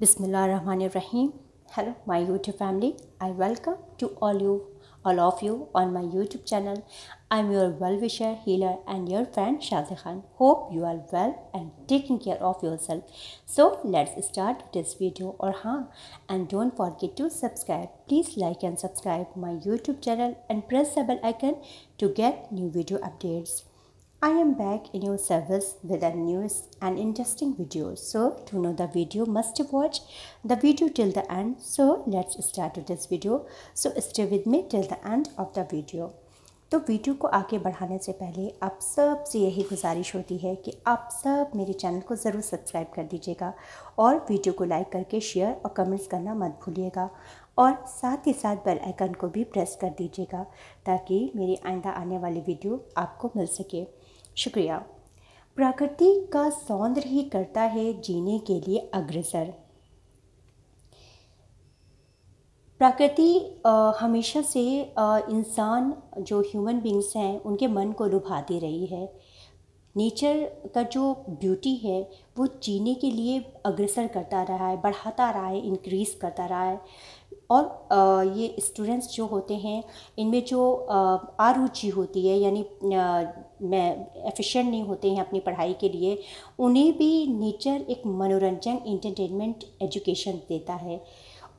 Bismillah ar-Rahmanir-Rahim. Hello my YouTube family. I welcome to all you all of you on my YouTube channel. I'm your well-wisher, healer and your friend Shazia Khan. Hope you are well and taking care of yourself. So let's start this video or huh and don't forget to subscribe. Please like and subscribe my YouTube channel and press the bell icon to get new video updates. I am back in your service with a news and interesting video. So to know the video must watch the video till the end. So let's start with this video. So stay with me till the end of the video. तो video को आगे बढ़ाने से पहले आप सब से यही गुजारिश होती है कि आप सब मेरे चैनल को ज़रूर सब्सक्राइब कर दीजिएगा और वीडियो को लाइक करके शेयर और कमेंट्स करना मत भूलिएगा और साथ ही साथ बेल आइकन को भी प्रेस कर दीजिएगा ताकि मेरी आइंदा आने वाली वीडियो आपको मिल सके शुक्रिया प्रकृति का सौंदर्य ही करता है जीने के लिए अग्रसर प्रकृति हमेशा से इंसान जो ह्यूमन बींग्स हैं उनके मन को लुभाती रही है नेचर का जो ब्यूटी है वो जीने के लिए अग्रसर करता रहा है बढ़ाता रहा है इंक्रीज़ करता रहा है और ये स्टूडेंट्स जो होते हैं इनमें जो आरुचि होती है यानी मैं एफिशिएंट नहीं होते हैं अपनी पढ़ाई के लिए उन्हें भी नेचर एक मनोरंजन इंटरटेनमेंट एजुकेशन देता है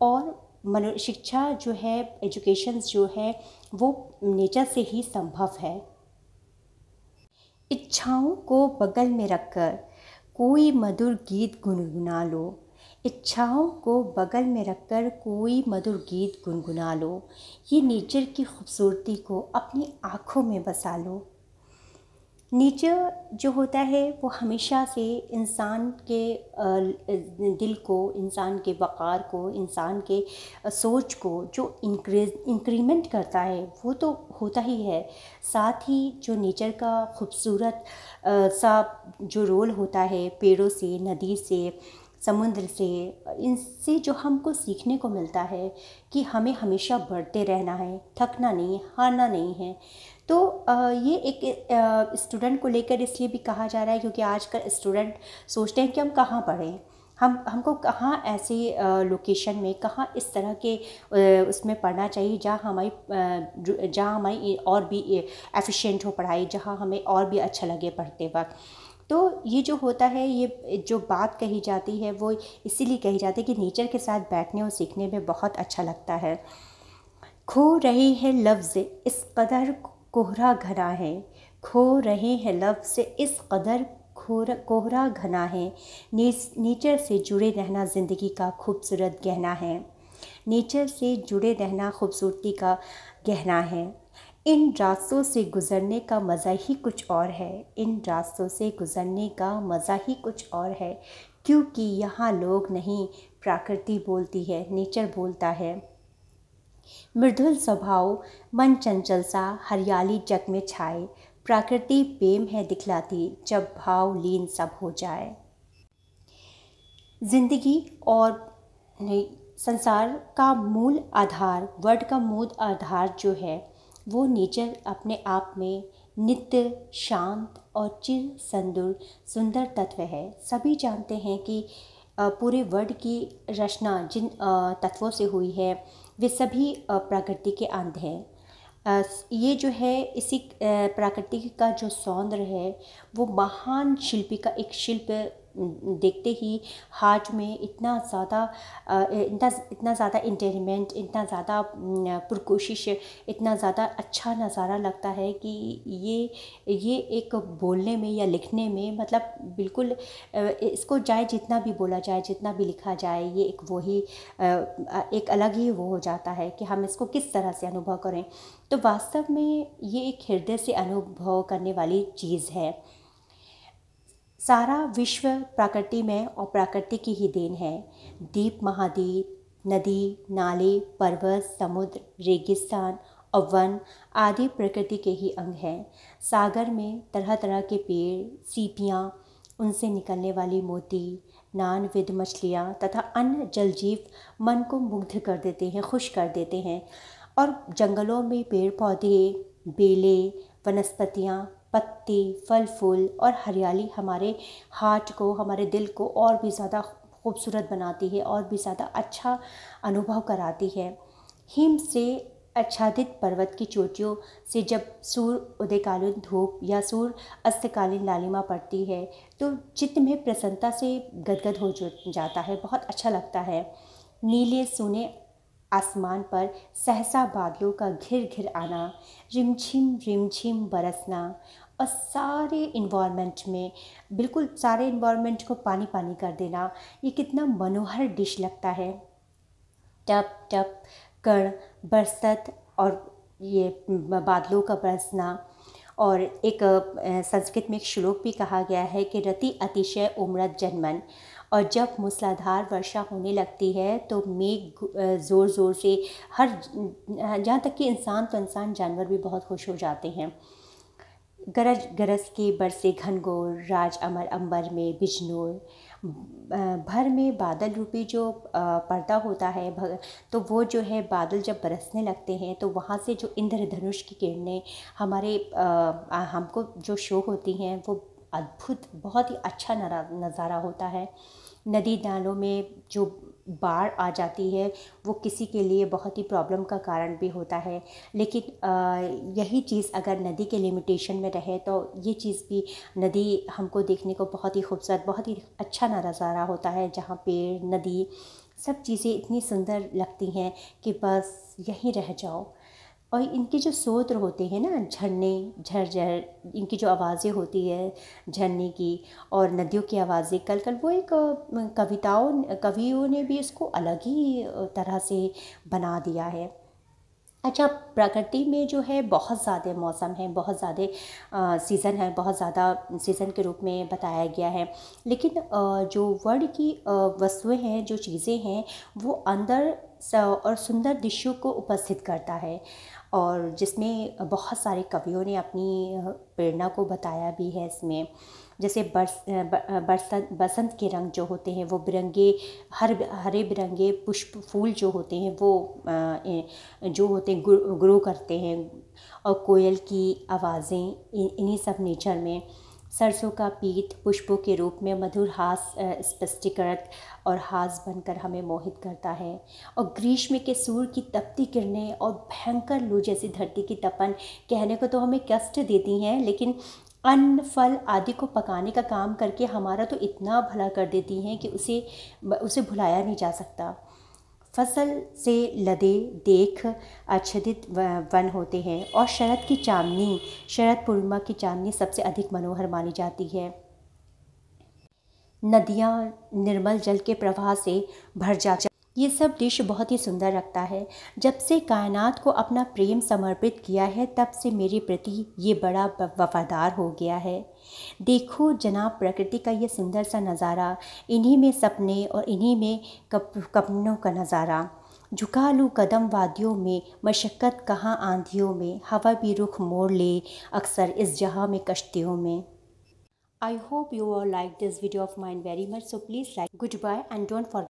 और मनो शिक्षा जो है एजुकेशन जो है वो नेचर से ही संभव है इच्छाओं को बगल में रखकर कोई मधुर गीत गुनगुना लो इच्छाओं को बगल में रखकर कोई मधुर गीत गुनगुना लो ये नेचर की खूबसूरती को अपनी आँखों में बसा लो नेचर जो होता है वो हमेशा से इंसान के दिल को इंसान के वक़ार को इंसान के सोच को जो इंक्रीज इंक्रीमेंट करता है वो तो होता ही है साथ ही जो नेचर का खूबसूरत सा जो रोल होता है पेड़ों से नदी से समुद्र से इनसे जो हमको सीखने को मिलता है कि हमें हमेशा बढ़ते रहना है थकना नहीं है हारना नहीं है तो ये एक स्टूडेंट को लेकर इसलिए भी कहा जा रहा है क्योंकि आजकल स्टूडेंट सोचते हैं कि हम कहाँ पढ़ें हम हमको कहाँ ऐसे लोकेशन में कहाँ इस तरह के उसमें पढ़ना चाहिए जहाँ हमारी जहाँ हमारी और भी एफिशिएंट हो पढ़ाई जहाँ हमें और भी अच्छा लगे पढ़ते वक्त तो ये जो होता है ये जो बात कही जाती है वो इसीलिए कही जाती है कि नेचर के साथ बैठने और सीखने में बहुत अच्छा लगता है खो रहे हैं लफ्ज़ इस कदर कोहरा घना है खो रहे हैं लफ्ज़ इस कदर कोहरा घना है नेचर से जुड़े रहना ज़िंदगी का खूबसूरत गहना है नेचर से जुड़े रहना खूबसूरती का गहना है इन रास्तों से गुज़रने का मज़ा ही कुछ और है इन रास्तों से गुज़रने का मज़ा ही कुछ और है क्योंकि यहाँ लोग नहीं प्रकृति बोलती है नेचर बोलता है मृदुल स्वभाव मन चंचल सा हरियाली जग में छाए प्रकृति प्रेम है दिखलाती जब भाव लीन सब हो जाए जिंदगी और संसार का मूल आधार वर्ड का मूल आधार जो है वो नेचर अपने आप में नित्य शांत और चिर संदुर सुंदर तत्व है सभी जानते हैं कि पूरे वर्ल्ड की रचना जिन तत्वों से हुई है वे सभी प्रकृति के अंध हैं ये जो है इसी प्रकृति का जो सौंदर्य है वो महान शिल्पी का एक शिल्प देखते ही हार्ट में इतना ज़्यादा इतना इतना ज़्यादा इंटेलिमेंट इतना ज़्यादा पुरकोशिश इतना ज़्यादा अच्छा नज़ारा लगता है कि ये ये एक बोलने में या लिखने में मतलब बिल्कुल इसको चाहे जितना भी बोला जाए जितना भी लिखा जाए ये एक वही एक अलग ही वो हो जाता है कि हम इसको किस तरह से अनुभव करें तो वास्तव में ये एक हृदय से अनुभव करने वाली चीज़ है सारा विश्व प्रकृति में और प्रकृति की ही देन है दीप महाद्वीप नदी नाले पर्वत समुद्र रेगिस्तान और वन आदि प्रकृति के ही अंग हैं सागर में तरह तरह के पेड़ सीपियाँ उनसे निकलने वाली मोती नानविद मछलियाँ तथा अन्य जलजीव मन को मुग्ध कर देते हैं खुश कर देते हैं और जंगलों में पेड़ पौधे बेले वनस्पतियाँ पत्ते फल फूल और हरियाली हमारे हार्ट को हमारे दिल को और भी ज़्यादा खूबसूरत बनाती है और भी ज़्यादा अच्छा अनुभव कराती है हिम से आच्छादित पर्वत की चोटियों से जब सूर्य उदयकालीन धूप या सूर्य अस्तकालीन लालिमा पड़ती है तो चित्त में प्रसन्नता से गदगद हो जाता है बहुत अच्छा लगता है नीले सोने आसमान पर सहसा बादलों का घिर घिर आना रिमझिम रिमझिम बरसना और सारे इन्वामेंट में बिल्कुल सारे इन्वामेंट को पानी पानी कर देना ये कितना मनोहर डिश लगता है टप टप कण बरसत और ये बादलों का बरसना और एक संस्कृत में एक श्लोक भी कहा गया है कि रति अतिशय उम्रत जनमन और जब मूसलाधार वर्षा होने लगती है तो मेघ ज़ोर ज़ोर से हर जहाँ तक कि इंसान तो इंसान जानवर भी बहुत खुश हो जाते हैं गरज गरज के बरसे घनघोर राज अमर अंबर में बिजनोर भर में बादल रूपी जो पर्दा होता है तो वो जो है बादल जब बरसने लगते हैं तो वहाँ से जो इंद्रधनुष की किरणें हमारे हमको जो शो होती हैं वो अद्भुत बहुत ही अच्छा नज़ारा होता है नदी नालों में जो बाढ़ आ जाती है वो किसी के लिए बहुत ही प्रॉब्लम का कारण भी होता है लेकिन आ, यही चीज़ अगर नदी के लिमिटेशन में रहे तो ये चीज़ भी नदी हमको देखने को बहुत ही खूबसूरत बहुत ही अच्छा नज़ारा होता है जहाँ पेड़ नदी सब चीज़ें इतनी सुंदर लगती हैं कि बस यहीं रह जाओ और इनके जो सोत्र होते हैं ना झरने झरझर इनकी जो आवाज़ें होती है झरने की और नदियों की आवाज़ें कल कल वो एक कविताओं कवियों ने भी इसको अलग ही तरह से बना दिया है अच्छा प्रकृति में जो है बहुत ज़्यादा मौसम है बहुत ज़्यादा सीज़न है बहुत ज़्यादा सीज़न के रूप में बताया गया है लेकिन आ, जो वर्ड की वस्तुएं हैं जो चीज़ें हैं वो अंदर और सुंदर दृश्यों को उपस्थित करता है और जिसमें बहुत सारे कवियों ने अपनी प्रेरणा को बताया भी है इसमें जैसे बरस बरसत बसंत के रंग जो होते हैं वो बिरंगे हर हरे बिरंगे पुष्प फूल जो होते हैं वो जो होते हैं ग्रो करते हैं और कोयल की आवाज़ें इन्हीं सब नेचर में सरसों का पीत पुष्पों के रूप में मधुर हास स्पष्टीकृत और हास बनकर हमें मोहित करता है और ग्रीष्म के सूर्य की तपती किरणें और भयंकर लू जैसी धरती की तपन कहने को तो हमें कष्ट देती हैं लेकिन अन्न फल आदि को पकाने का काम करके हमारा तो इतना भला कर देती हैं कि उसे उसे भुलाया नहीं जा सकता फसल से लदे देख आच्छादित वन होते हैं और शरद की चांदनी शरद पूर्णिमा की चांदनी सबसे अधिक मनोहर मानी जाती है नदियाँ निर्मल जल के प्रवाह से भर जाती ये सब दृश्य बहुत ही सुंदर लगता है जब से कायनात को अपना प्रेम समर्पित किया है तब से मेरे प्रति ये बड़ा वफादार हो गया है देखो जनाब प्रकृति का ये सुंदर सा नज़ारा इन्हीं में सपने और इन्हीं में कप कपनों का नज़ारा झुका लूँ कदम वादियों में मशक्क़त कहाँ आंधियों में हवा भी रुख मोड़ ले अक्सर इस जहाँ में कश्तियों में I hope you are like this video of mind very much so please like good bye and don't for